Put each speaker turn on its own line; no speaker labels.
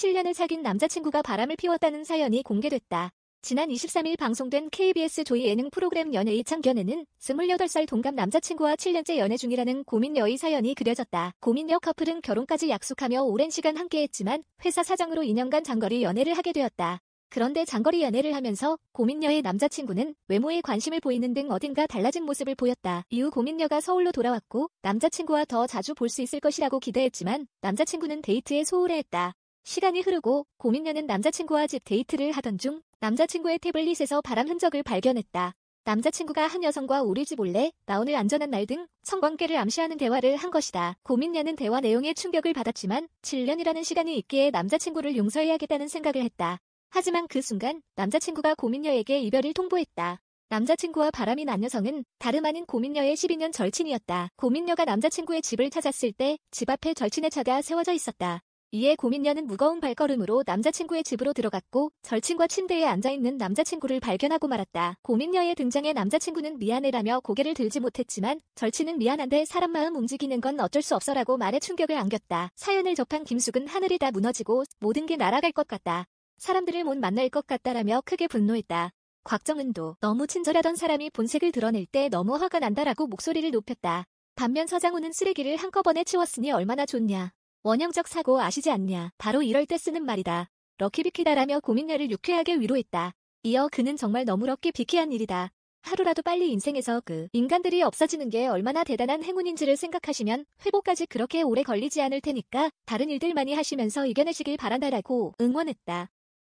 7년을 사귄 남자친구가 바람을 피웠다는 사연이 공개됐다. 지난 23일 방송된 KBS 조이 예능 프로그램 연애의 참견에는 28살 동갑 남자친구와 7년째 연애 중이라는 고민녀의 사연이 그려졌다. 고민녀 커플은 결혼까지 약속하며 오랜 시간 함께했지만 회사 사정으로 2년간 장거리 연애를 하게 되었다. 그런데 장거리 연애를 하면서 고민녀의 남자친구는 외모에 관심을 보이는 등 어딘가 달라진 모습을 보였다. 이후 고민녀가 서울로 돌아왔고 남자친구와 더 자주 볼 수 있을 것이라고 기대했지만 남자친구는 데이트에 소홀해했다. 시간이 흐르고 고민녀는 남자친구와 집 데이트를 하던 중 남자친구의 태블릿에서 바람 흔적을 발견했다. 남자친구가 한 여성과 우리 집 올래, 나 오늘 안전한 날 등 성관계를 암시하는 대화를 한 것이다. 고민녀는 대화 내용에 충격을 받았지만 7년이라는 시간이 있기에 남자친구를 용서해야겠다는 생각을 했다. 하지만 그 순간 남자친구가 고민녀에게 이별을 통보했다. 남자친구와 바람이 난 여성은 다름 아닌 고민녀의 12년 절친이었다. 고민녀가 남자친구의 집을 찾았을 때 집 앞에 절친의 차가 세워져 있었다. 이에 고민녀는 무거운 발걸음으로 남자친구의 집으로 들어갔고 절친과 침대에 앉아있는 남자친구를 발견하고 말았다. 고민녀의 등장에 남자친구는 미안해라며 고개를 들지 못했지만 절친은 미안한데 사람 마음 움직이는 건 어쩔 수 없어라고 말해 충격을 안겼다. 사연을 접한 김숙은 하늘이 다 무너지고 모든 게 날아갈 것 같다. 사람들을 못 만날 것 같다라며 크게 분노했다. 곽정은도 너무 친절하던 사람이 본색을 드러낼 때 너무 화가 난다라고 목소리를 높였다. 반면 서장훈은 쓰레기를 한꺼번에 치웠으니 얼마나 좋냐. 원형적 사고 아시지 않냐. 바로 이럴 때 쓰는 말이다. 럭키비키다라며 고민녀를 유쾌하게 위로했다. 이어 그는 정말 너무 럭키비키한 일이다. 하루라도 빨리 인생에서 그 인간들이 없어지는 게 얼마나 대단한 행운인지를 생각하시면 회복까지 그렇게 오래 걸리지 않을 테니까 다른 일들 많이 하시면서 이겨내시길 바란다라고 응원했다.